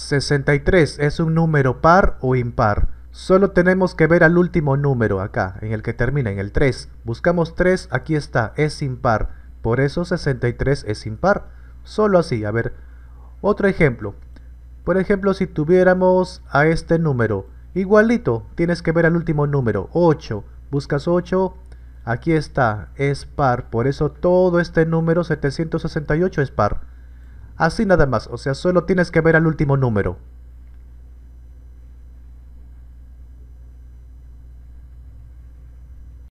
63 es un número par o impar. Solo tenemos que ver al último número acá, en el que termina, en el 3. Buscamos 3, aquí está, es impar. Por eso 63 es impar. Solo así, a ver. Otro ejemplo. Por ejemplo, si tuviéramos a este número, igualito, tienes que ver al último número, 8. Buscas 8, aquí está, es par. Por eso todo este número 768 es par. Así nada más, o sea, solo tienes que ver al último número.